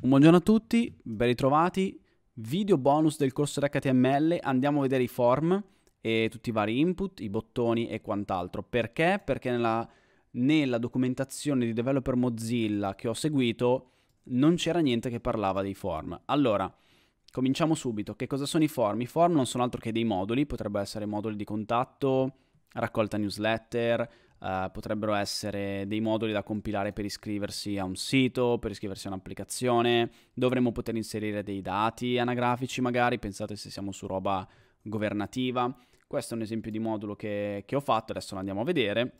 Un buongiorno a tutti, ben ritrovati. Video bonus del corso di HTML, andiamo a vedere i form e tutti i vari input, i bottoni e quant'altro. Perché? Perché nella, nella, documentazione di developer Mozilla che ho seguito non c'era niente che parlava dei form. Allora, cominciamo subito. Che cosa sono i form? I form non sono altro che dei moduli, potrebbero essere moduli di contatto, raccolta newsletter, Uh, potrebbero essere dei moduli da compilare per iscriversi a un sito, per iscriversi a un'applicazione, dovremmo poter inserire dei dati anagrafici magari, pensate se siamo su roba governativa. Questo è un esempio di modulo che, che ho fatto, adesso lo andiamo a vedere.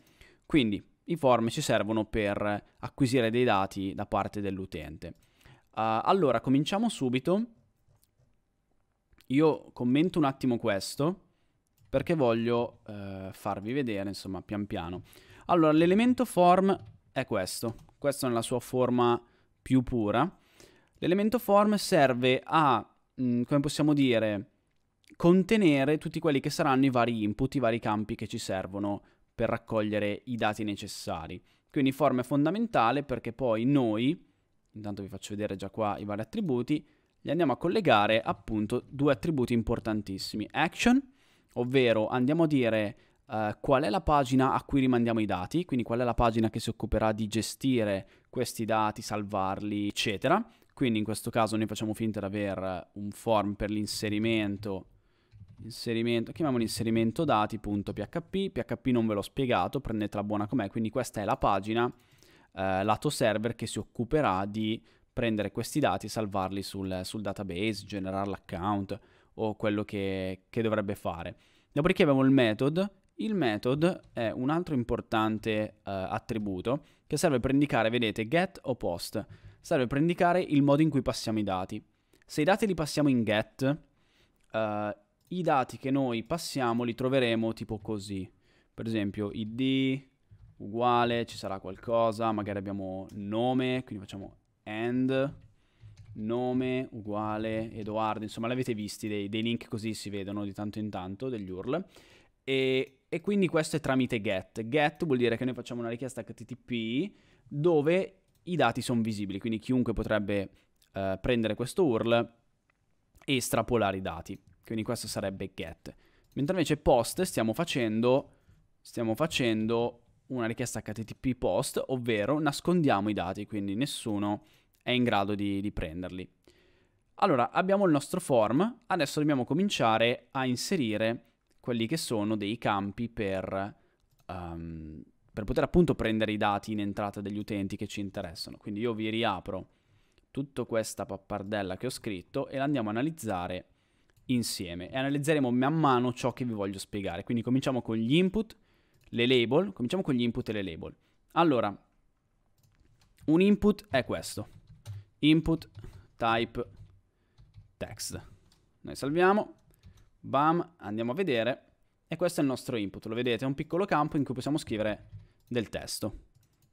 Quindi i form ci servono per acquisire dei dati da parte dell'utente. Uh, allora, cominciamo subito. Io commento un attimo questo perché voglio eh, farvi vedere, insomma, pian piano. Allora, l'elemento form è questo, questo nella sua forma più pura. L'elemento form serve a, mh, mm, come possiamo dire, contenere tutti quelli che saranno i vari input, i vari campi che ci servono per raccogliere i dati necessari. Quindi form è fondamentale perché poi noi, intanto vi faccio vedere già qua i vari attributi, li andiamo a collegare appunto due attributi importantissimi, action ovvero andiamo a dire Uh, qual è la pagina a cui rimandiamo i dati, quindi qual è la pagina che si occuperà di gestire questi dati, salvarli, eccetera. Quindi in questo caso noi facciamo finta di avere un form per l'inserimento, inserimento, chiamiamolo inserimento dati.php, php non ve l'ho spiegato, prendetela buona com'è, quindi questa è la pagina uh, lato server che si occuperà di prendere questi dati, salvarli sul, sul database, generare l'account, o quello che, che dovrebbe fare. Dopodiché abbiamo il method. Il method è un altro importante uh, attributo che serve per indicare, vedete, get o post. Serve per indicare il modo in cui passiamo i dati. Se i dati li passiamo in get, uh, i dati che noi passiamo li troveremo tipo così. Per esempio id uguale, ci sarà qualcosa, magari abbiamo nome, quindi facciamo end nome uguale Edoardo, insomma l'avete visti, dei, dei, link così si vedono di tanto in tanto, degli URL, e, e quindi questo è tramite get. Get vuol dire che noi facciamo una richiesta HTTP dove i dati sono visibili, quindi chiunque potrebbe eh, prendere questo URL e estrapolare i dati. Quindi questo sarebbe get. Mentre invece post stiamo facendo, stiamo facendo una richiesta HTTP post, ovvero nascondiamo i dati, quindi nessuno è in grado di, di prenderli. Allora, abbiamo il nostro form, adesso dobbiamo cominciare a inserire quelli che sono dei campi per, um, per poter appunto prendere i dati in entrata degli utenti che ci interessano. Quindi io vi riapro tutta questa pappardella che ho scritto e la andiamo a analizzare insieme e analizzeremo man mano ciò che vi voglio spiegare. Quindi cominciamo con gli input, le label, cominciamo con gli input e le label. Allora, un input è questo input type text. Noi salviamo, bam, andiamo a vedere e questo è il nostro input. Lo vedete, è un piccolo campo in cui possiamo scrivere del testo.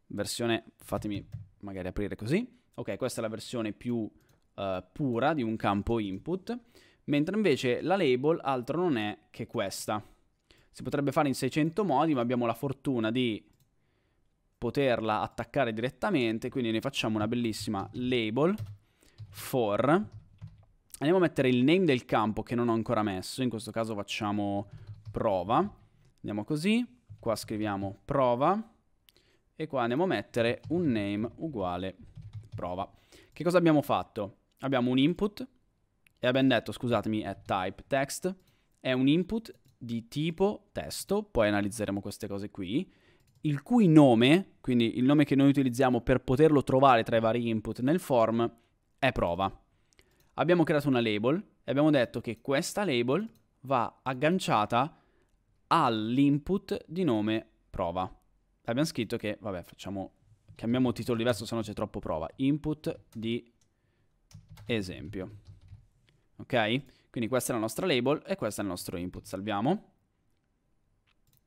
Versione, fatemi magari aprire così. Ok, questa è la versione più uh, pura di un campo input, mentre invece la label altro non è che questa. Si potrebbe fare in 600 modi, ma abbiamo la fortuna di poterla attaccare direttamente, quindi ne facciamo una bellissima label for. Andiamo a mettere il name del campo che non ho ancora messo, in questo caso facciamo prova. Andiamo così, qua scriviamo prova e qua andiamo a mettere un name uguale prova. Che cosa abbiamo fatto? Abbiamo un input e abbiamo detto, scusatemi, è type text, è un input di tipo testo, poi analizzeremo queste cose qui, il cui nome, quindi il nome che noi utilizziamo per poterlo trovare tra i vari input nel form, è prova. Abbiamo creato una label e abbiamo detto che questa label va agganciata all'input di nome prova. Abbiamo scritto che, vabbè, facciamo, cambiamo titolo diverso, se no c'è troppo prova. Input di esempio. Ok? Quindi questa è la nostra label e questo è il nostro input. Salviamo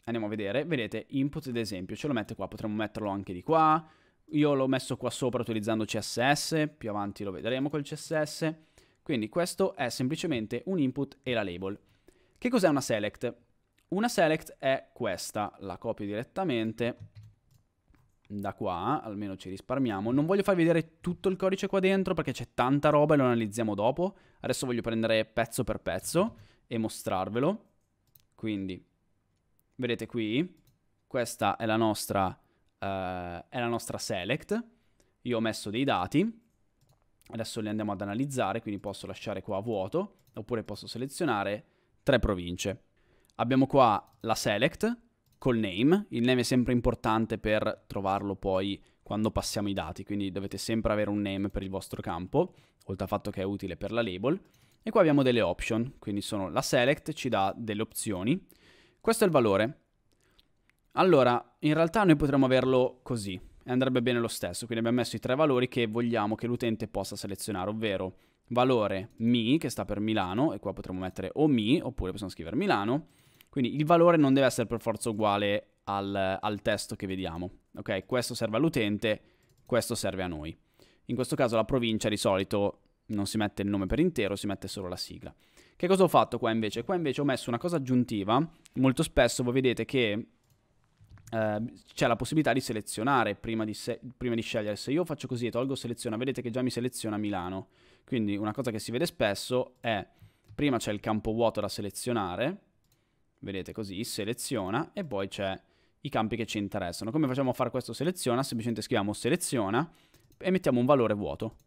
andiamo a vedere, vedete input ad esempio, ce lo mette qua, potremmo metterlo anche di qua, io l'ho messo qua sopra utilizzando CSS, più avanti lo vedremo col CSS, quindi questo è semplicemente un input e la label. Che cos'è una select? Una select è questa, la copio direttamente da qua, almeno ci risparmiamo. Non voglio farvi vedere tutto il codice qua dentro perché c'è tanta roba e lo analizziamo dopo. Adesso voglio prendere pezzo per pezzo e mostrarvelo. Quindi vedete qui, questa è la nostra, uh, è la nostra select, io ho messo dei dati, adesso li andiamo ad analizzare, quindi posso lasciare qua a vuoto, oppure posso selezionare tre province. Abbiamo qua la select col name, il name è sempre importante per trovarlo poi quando passiamo i dati, quindi dovete sempre avere un name per il vostro campo, oltre al fatto che è utile per la label. E qua abbiamo delle option, quindi sono la select, ci dà delle opzioni, questo è il valore. Allora, in realtà noi potremmo averlo così e andrebbe bene lo stesso. Quindi abbiamo messo i tre valori che vogliamo che l'utente possa selezionare, ovvero valore mi, che sta per Milano, e qua potremmo mettere o mi, oppure possiamo scrivere Milano. Quindi il valore non deve essere per forza uguale al, al testo che vediamo. Ok, questo serve all'utente, questo serve a noi. In questo caso la provincia di solito non si mette il nome per intero, si mette solo la sigla. Che cosa ho fatto qua invece? Qua invece ho messo una cosa aggiuntiva, molto spesso voi vedete che Uh, c'è la possibilità di selezionare prima di, se prima di, scegliere. Se io faccio così e tolgo seleziona, vedete che già mi seleziona Milano. Quindi una cosa che si vede spesso è prima c'è il campo vuoto da selezionare, vedete così, seleziona e poi c'è i campi che ci interessano. Come facciamo a fare questo seleziona? Semplicemente scriviamo seleziona e mettiamo un valore vuoto.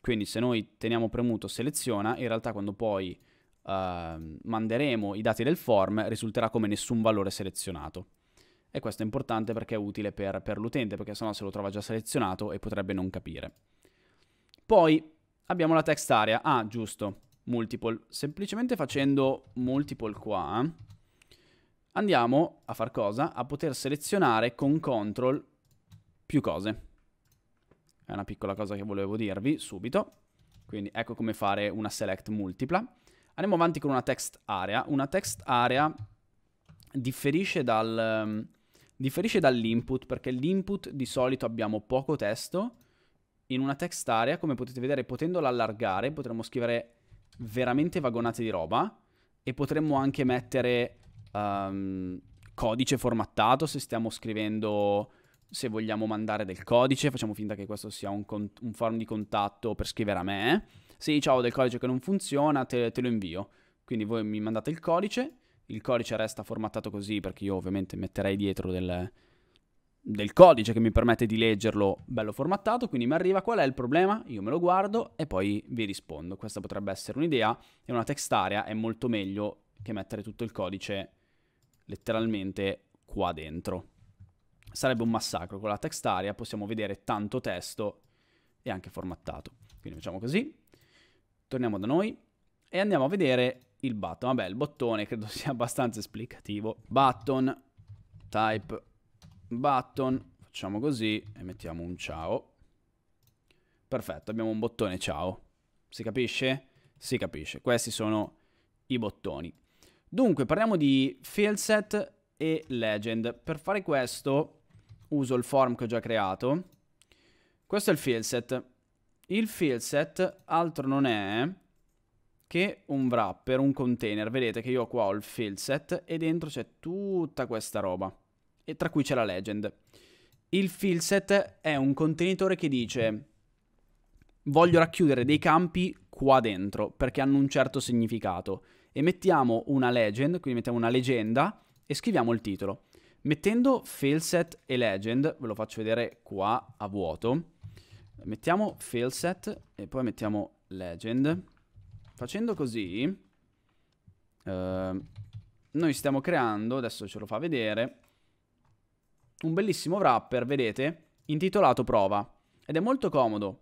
Quindi se noi teniamo premuto seleziona, in realtà quando poi uh, manderemo i dati del form risulterà come nessun valore selezionato. E questo è importante perché è utile per, per l'utente, perché sennò se lo trova già selezionato e potrebbe non capire. Poi abbiamo la text area. Ah, giusto, multiple. Semplicemente facendo multiple qua, andiamo a far cosa? A poter selezionare con control più cose. È una piccola cosa che volevo dirvi subito. Quindi ecco come fare una select multipla. Andiamo avanti con una text area. Una text area differisce, dal, um, differisce dall'input perché l'input di solito abbiamo poco testo. In una text area, come potete vedere, potendola allargare, potremmo scrivere veramente vagonate di roba e potremmo anche mettere um, codice formattato se stiamo scrivendo se vogliamo mandare del codice, facciamo finta che questo sia un, un, form di contatto per scrivere a me, sì ciao del codice che non funziona, te, te lo invio. Quindi voi mi mandate il codice, il codice resta formattato così perché io ovviamente metterei dietro del, del codice che mi permette di leggerlo bello formattato, quindi mi arriva qual è il problema, io me lo guardo e poi vi rispondo. Questa potrebbe essere un'idea e una text area è molto meglio che mettere tutto il codice letteralmente qua dentro. Sarebbe un massacro, con la text area possiamo vedere tanto testo e anche formattato. Quindi facciamo così, torniamo da noi e andiamo a vedere il button. Vabbè, il bottone credo sia abbastanza esplicativo. Button, type, button, facciamo così e mettiamo un ciao. Perfetto, abbiamo un bottone ciao. Si capisce? Si capisce. Questi sono i bottoni. Dunque, parliamo di field set e legend. Per fare questo uso il form che ho già creato. Questo è il field set. Il fill set altro non è che un wrapper, un container. Vedete che io qua ho il fill set e dentro c'è tutta questa roba. E tra cui c'è la legend. Il fill set è un contenitore che dice voglio racchiudere dei campi qua dentro perché hanno un certo significato. E mettiamo una legend, quindi mettiamo una leggenda e scriviamo il titolo. Mettendo fill set e legend, ve lo faccio vedere qua a vuoto, Mettiamo failset e poi mettiamo legend. Facendo così, eh, noi stiamo creando, adesso ce lo fa vedere, un bellissimo wrapper, vedete, intitolato prova. Ed è molto comodo,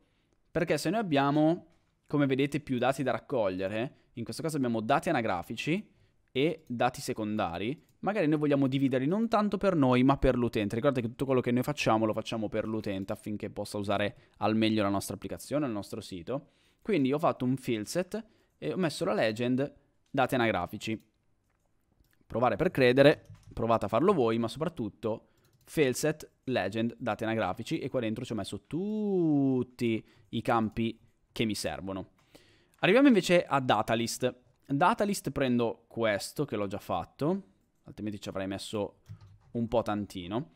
perché se noi abbiamo, come vedete, più dati da raccogliere, in questo caso abbiamo dati anagrafici e dati secondari, magari noi vogliamo dividerli non tanto per noi, ma per l'utente. Ricordate che tutto quello che noi facciamo lo facciamo per l'utente affinché possa usare al meglio la nostra applicazione, il nostro sito. Quindi ho fatto un fill set e ho messo la legend dati anagrafici. Provare per credere, provate a farlo voi, ma soprattutto set, legend dati anagrafici e qua dentro ci ho messo tutti i campi che mi servono. Arriviamo invece a data list. Data list prendo questo che l'ho già fatto, altrimenti ci avrei messo un po' tantino.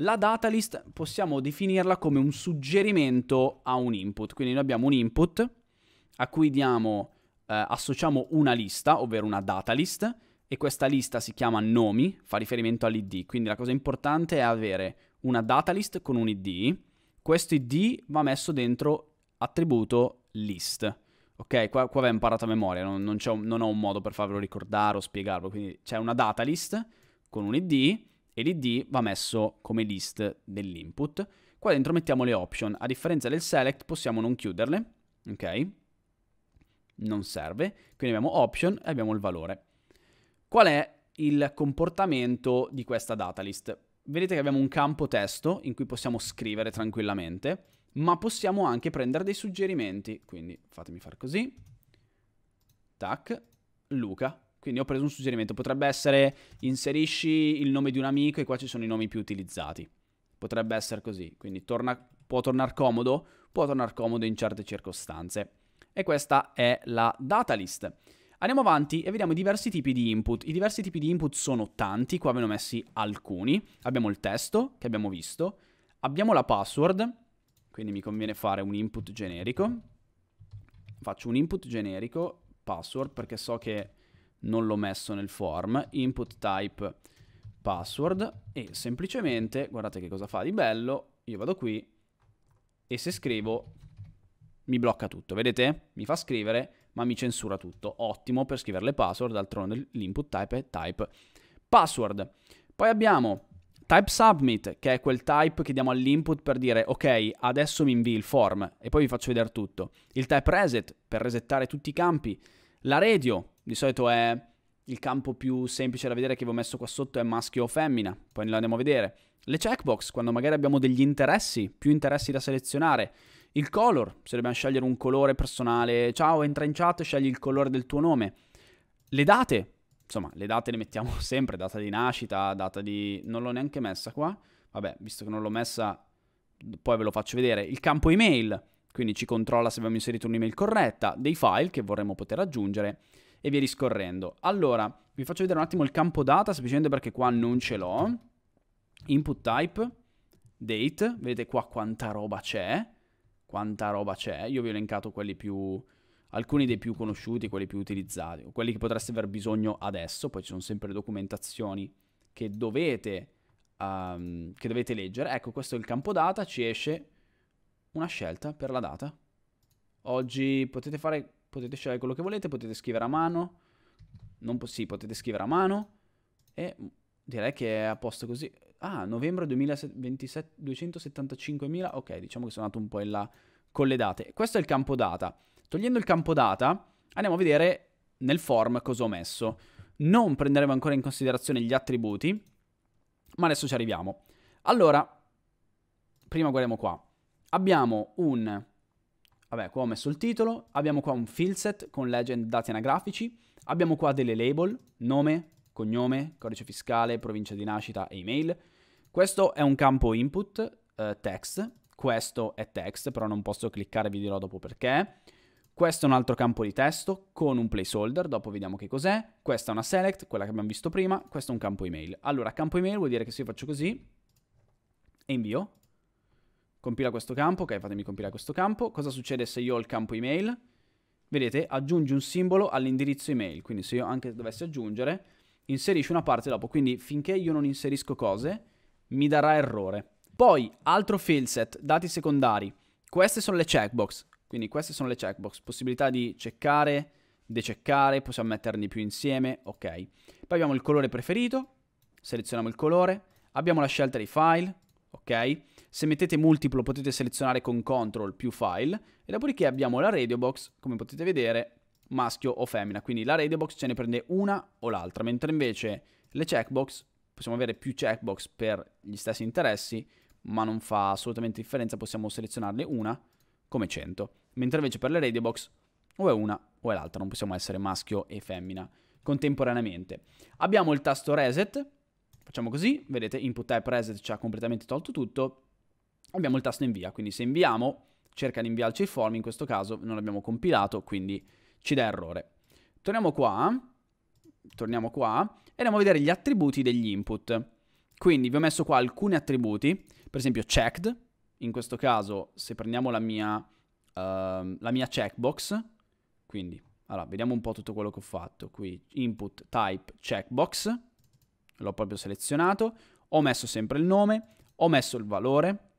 La data list possiamo definirla come un suggerimento a un input, quindi noi abbiamo un input a cui diamo, eh, associamo una lista, ovvero una data list, e questa lista si chiama nomi, fa riferimento all'id, quindi la cosa importante è avere una data list con un id, questo id va messo dentro attributo list, Ok, qua, qua va imparato a memoria, non, non, un, non, ho un modo per farvelo ricordare o spiegarlo, quindi c'è una data list con un id e l'id va messo come list dell'input. Qua dentro mettiamo le option, a differenza del select possiamo non chiuderle, ok? Non serve, quindi abbiamo option e abbiamo il valore. Qual è il comportamento di questa data list? Vedete che abbiamo un campo testo in cui possiamo scrivere tranquillamente ma possiamo anche prendere dei suggerimenti. Quindi fatemi fare così. Tac, Luca. Quindi ho preso un suggerimento, potrebbe essere inserisci il nome di un amico e qua ci sono i nomi più utilizzati. Potrebbe essere così, quindi torna, può tornare comodo, può tornare comodo in certe circostanze. E questa è la data list. Andiamo avanti e vediamo i diversi tipi di input. I diversi tipi di input sono tanti, qua ve ne ho messi alcuni. Abbiamo il testo, che abbiamo visto, abbiamo la password, quindi mi conviene fare un input generico. Faccio un input generico password perché so che non l'ho messo nel form. Input type password e semplicemente, guardate che cosa fa di bello, io vado qui e se scrivo mi blocca tutto, vedete? Mi fa scrivere ma mi censura tutto. Ottimo per scrivere le password, d'altronde l'input type è type password. Poi abbiamo Type submit, che è quel type che diamo all'input per dire ok, adesso mi invii il form e poi vi faccio vedere tutto. Il type reset, per resettare tutti i campi. La radio, di solito è il campo più semplice da vedere che vi ho messo qua sotto è maschio o femmina, poi lo andiamo a vedere. Le checkbox, quando magari abbiamo degli interessi, più interessi da selezionare. Il color, se dobbiamo scegliere un colore personale, ciao, entra in chat, scegli il colore del tuo nome. Le date, insomma, le date le mettiamo sempre, data di nascita, data di... non l'ho neanche messa qua, vabbè, visto che non l'ho messa, poi ve lo faccio vedere, il campo email, quindi ci controlla se abbiamo inserito un'email corretta, dei file che vorremmo poter aggiungere e via discorrendo. Allora, vi faccio vedere un attimo il campo data, semplicemente perché qua non ce l'ho, input type, date, vedete qua quanta roba c'è, quanta roba c'è, io vi ho elencato quelli più alcuni dei più conosciuti, quelli più utilizzati, o quelli che potreste aver bisogno adesso, poi ci sono sempre le documentazioni che dovete, um, che dovete leggere. Ecco, questo è il campo data, ci esce una scelta per la data. Oggi potete fare, potete scegliere quello che volete, potete scrivere a mano, non po- sì, potete scrivere a mano, e direi che è a posto così. Ah, novembre 2027, 275.000, ok, diciamo che sono andato un po' in là con le date. Questo è il campo data. Togliendo il campo data, andiamo a vedere nel form cosa ho messo. Non prenderemo ancora in considerazione gli attributi, ma adesso ci arriviamo. Allora, prima guardiamo qua. Abbiamo un... Vabbè, qua ho messo il titolo, abbiamo qua un fill set con legend dati anagrafici, abbiamo qua delle label, nome, cognome, codice fiscale, provincia di nascita e email. Questo è un campo input, eh, text, questo è text, però non posso cliccare, vi dirò dopo perché. Questo è un altro campo di testo con un placeholder, dopo vediamo che cos'è. Questa è una select, quella che abbiamo visto prima, questo è un campo email. Allora, campo email vuol dire che se io faccio così e invio, compila questo campo, ok, fatemi compilare questo campo. Cosa succede se io ho il campo email? Vedete, aggiungi un simbolo all'indirizzo email, quindi se io anche dovessi aggiungere, inserisci una parte dopo, quindi finché io non inserisco cose, mi darà errore. Poi, altro fill set, dati secondari. Queste sono le checkbox. Quindi queste sono le checkbox, possibilità di ceccare, dececcare, possiamo metterne più insieme, ok. Poi abbiamo il colore preferito, selezioniamo il colore, abbiamo la scelta di file, ok. Se mettete multiplo potete selezionare con CTRL più file e dopodiché abbiamo la radio box, come potete vedere, maschio o femmina, quindi la radio box ce ne prende una o l'altra, mentre invece le checkbox, possiamo avere più checkbox per gli stessi interessi, ma non fa assolutamente differenza, possiamo selezionarne una come 100, mentre invece per le radio box o è una o è l'altra, non possiamo essere maschio e femmina contemporaneamente. Abbiamo il tasto reset, facciamo così, vedete input type reset ci ha completamente tolto tutto, abbiamo il tasto invia, quindi se inviamo cerca di inviarci il form, in questo caso non l'abbiamo compilato, quindi ci dà errore. Torniamo qua, torniamo qua e andiamo a vedere gli attributi degli input. Quindi vi ho messo qua alcuni attributi, per esempio checked, in questo caso, se prendiamo la mia, uh, la mia checkbox, quindi, allora, vediamo un po' tutto quello che ho fatto. Qui, input type checkbox, l'ho proprio selezionato, ho messo sempre il nome, ho messo il valore,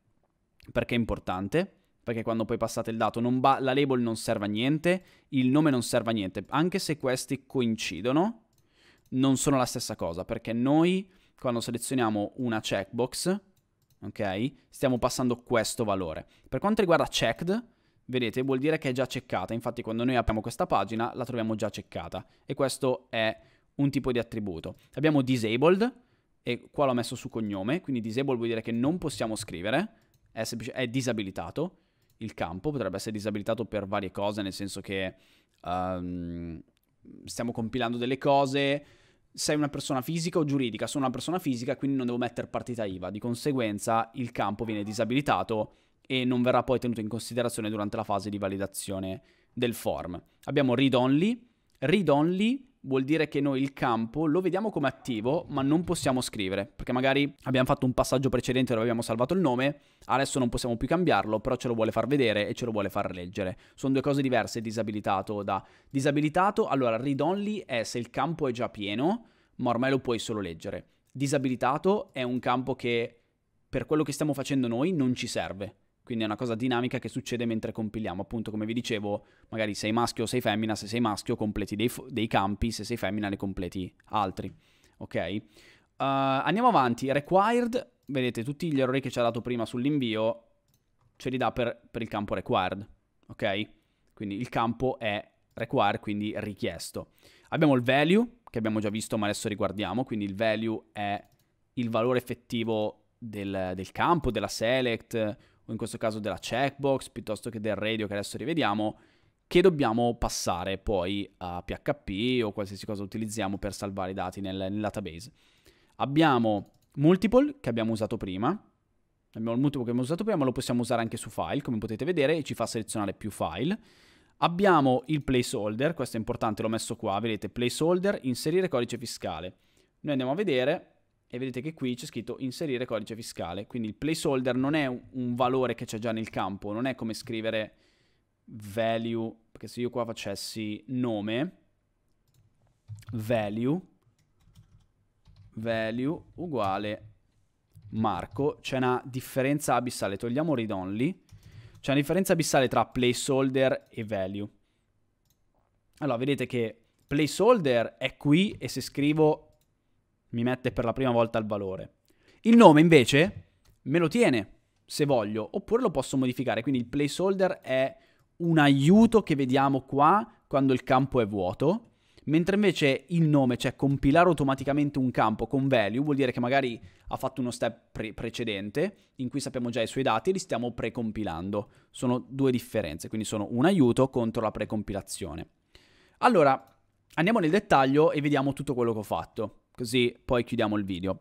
perché è importante, perché quando poi passate il dato la label non serve a niente, il nome non serve a niente, anche se questi coincidono, non sono la stessa cosa, perché noi quando selezioniamo una checkbox ok? Stiamo passando questo valore. Per quanto riguarda checked, vedete, vuol dire che è già checkata. Infatti quando noi apriamo questa pagina la troviamo già checkata e questo è un tipo di attributo. Abbiamo disabled e qua l'ho messo su cognome, quindi disabled vuol dire che non possiamo scrivere, è, è disabilitato il campo, potrebbe essere disabilitato per varie cose, nel senso che um, stiamo compilando delle cose, sei una persona fisica o giuridica, sono una persona fisica quindi non devo mettere partita IVA, di conseguenza il campo viene disabilitato e non verrà poi tenuto in considerazione durante la fase di validazione del form. Abbiamo read only, read only vuol dire che noi il campo lo vediamo come attivo, ma non possiamo scrivere, perché magari abbiamo fatto un passaggio precedente dove abbiamo salvato il nome, adesso non possiamo più cambiarlo, però ce lo vuole far vedere e ce lo vuole far leggere. Sono due cose diverse, disabilitato da disabilitato, allora read only è se il campo è già pieno, ma ormai lo puoi solo leggere. Disabilitato è un campo che per quello che stiamo facendo noi non ci serve quindi è una cosa dinamica che succede mentre compiliamo. Appunto, come vi dicevo, magari sei maschio o sei femmina, se sei maschio completi dei, dei campi, se sei femmina ne completi altri. Ok? Uh, andiamo avanti. Required, vedete tutti gli errori che ci ha dato prima sull'invio, ce li dà per, per il campo required. Ok? Quindi il campo è required, quindi richiesto. Abbiamo il value, che abbiamo già visto ma adesso riguardiamo, quindi il value è il valore effettivo del, del campo, della select o in questo caso della checkbox, piuttosto che del radio che adesso rivediamo, che dobbiamo passare poi a PHP o qualsiasi cosa utilizziamo per salvare i dati nel, nel database. Abbiamo multiple che abbiamo usato prima, abbiamo il multiple che abbiamo usato prima, ma lo possiamo usare anche su file, come potete vedere, e ci fa selezionare più file. Abbiamo il placeholder, questo è importante, l'ho messo qua, vedete, placeholder, inserire codice fiscale. Noi andiamo a vedere, e vedete che qui c'è scritto inserire codice fiscale, quindi il placeholder non è un valore che c'è già nel campo, non è come scrivere value, perché se io qua facessi nome, value, value uguale Marco, c'è una differenza abissale, togliamo read only, c'è una differenza abissale tra placeholder e value. Allora, vedete che placeholder è qui e se scrivo mi mette per la prima volta il valore. Il nome invece me lo tiene se voglio, oppure lo posso modificare, quindi il placeholder è un aiuto che vediamo qua quando il campo è vuoto, mentre invece il nome, cioè compilare automaticamente un campo con value, vuol dire che magari ha fatto uno step pre- precedente in cui sappiamo già i suoi dati e li stiamo precompilando. Sono due differenze, quindi sono un aiuto contro la precompilazione. Allora, andiamo nel dettaglio e vediamo tutto quello che ho fatto così poi chiudiamo il video.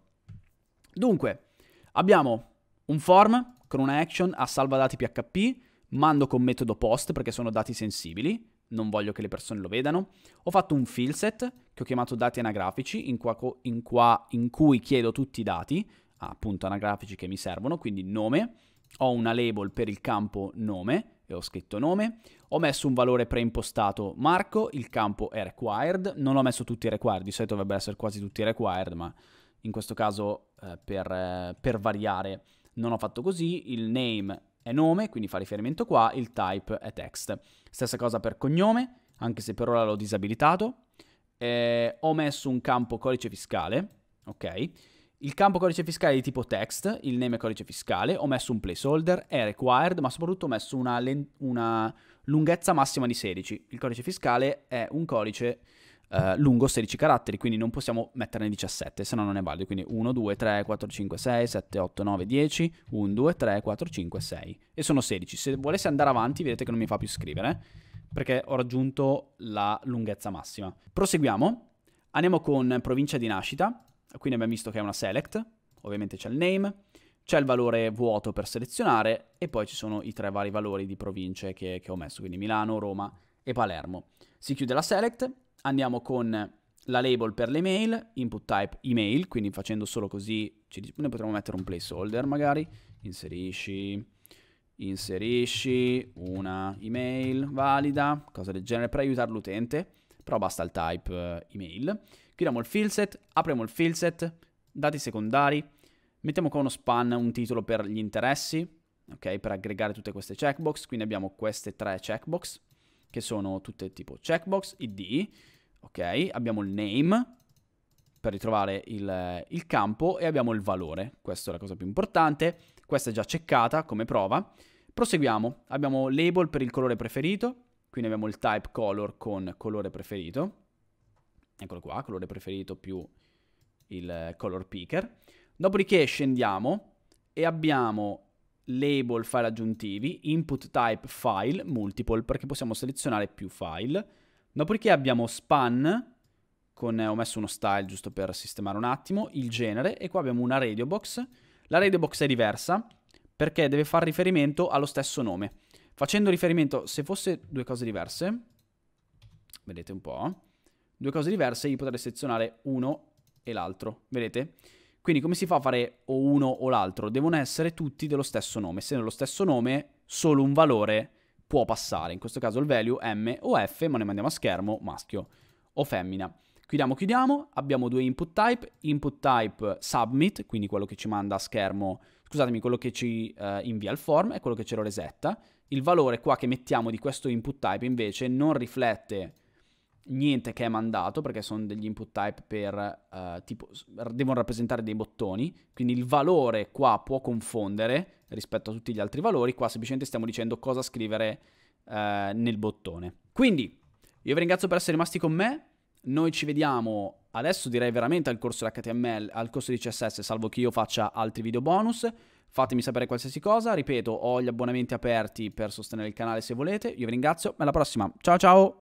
Dunque, abbiamo un form con una action a salvadati PHP, mando con metodo post perché sono dati sensibili, non voglio che le persone lo vedano. Ho fatto un fill set che ho chiamato dati anagrafici in, qua, in, qua, in cui chiedo tutti i dati, appunto anagrafici che mi servono, quindi nome, ho una label per il campo nome, e ho scritto nome, ho messo un valore preimpostato Marco, il campo è required, non ho messo tutti i required, di solito dovrebbero essere quasi tutti required, ma in questo caso eh, per, eh, per variare non ho fatto così, il name è nome, quindi fa riferimento qua, il type è text. Stessa cosa per cognome, anche se per ora l'ho disabilitato, eh, ho messo un campo codice fiscale, ok? Il campo codice fiscale è di tipo text, il name è codice fiscale, ho messo un placeholder, è required, ma soprattutto ho messo una, una lunghezza massima di 16. Il codice fiscale è un codice eh, lungo 16 caratteri, quindi non possiamo metterne 17, se no non è valido. Quindi 1, 2, 3, 4, 5, 6, 7, 8, 9, 10, 1, 2, 3, 4, 5, 6. E sono 16. Se volesse andare avanti, vedete che non mi fa più scrivere, perché ho raggiunto la lunghezza massima. Proseguiamo. Andiamo con provincia di nascita quindi abbiamo visto che è una select, ovviamente c'è il name, c'è il valore vuoto per selezionare e poi ci sono i tre vari valori di province che, che ho messo, quindi Milano, Roma e Palermo. Si chiude la select, andiamo con la label per le mail, input type email, quindi facendo solo così noi potremmo mettere un placeholder magari, inserisci, inserisci una email valida, cosa del genere per aiutare l'utente, però basta il type eh, email. Chiudiamo il fill set, apriamo il fill set, dati secondari, mettiamo qua uno span, un titolo per gli interessi, ok, per aggregare tutte queste checkbox, quindi abbiamo queste tre checkbox, che sono tutte tipo checkbox, id, ok, abbiamo il name, per ritrovare il, il campo, e abbiamo il valore, questa è la cosa più importante, questa è già checcata come prova, proseguiamo, abbiamo label per il colore preferito, quindi abbiamo il type color con colore preferito, eccolo qua, colore preferito più il color picker. Dopodiché scendiamo e abbiamo label file aggiuntivi, input type file, multiple, perché possiamo selezionare più file. Dopodiché abbiamo span, con, ho messo uno style giusto per sistemare un attimo, il genere, e qua abbiamo una radio box. La radio box è diversa, perché deve far riferimento allo stesso nome. Facendo riferimento, se fosse due cose diverse, vedete un po', due cose diverse, io potrei selezionare uno e l'altro, vedete? Quindi come si fa a fare o uno o l'altro? Devono essere tutti dello stesso nome, essendo lo stesso nome solo un valore può passare, in questo caso il value M o F, ma noi mandiamo a schermo maschio o femmina. Chiudiamo, chiudiamo, abbiamo due input type, input type submit, quindi quello che ci manda a schermo, scusatemi, quello che ci eh, invia il form e quello che ce lo resetta. Il valore qua che mettiamo di questo input type invece non riflette niente che è mandato perché sono degli input type per uh, tipo devono rappresentare dei bottoni, quindi il valore qua può confondere rispetto a tutti gli altri valori, qua semplicemente stiamo dicendo cosa scrivere uh, nel bottone. Quindi io vi ringrazio per essere rimasti con me. Noi ci vediamo adesso direi veramente al corso HTML, al corso di CSS, salvo che io faccia altri video bonus. Fatemi sapere qualsiasi cosa, ripeto, ho gli abbonamenti aperti per sostenere il canale se volete. Io vi ringrazio, alla prossima. Ciao ciao.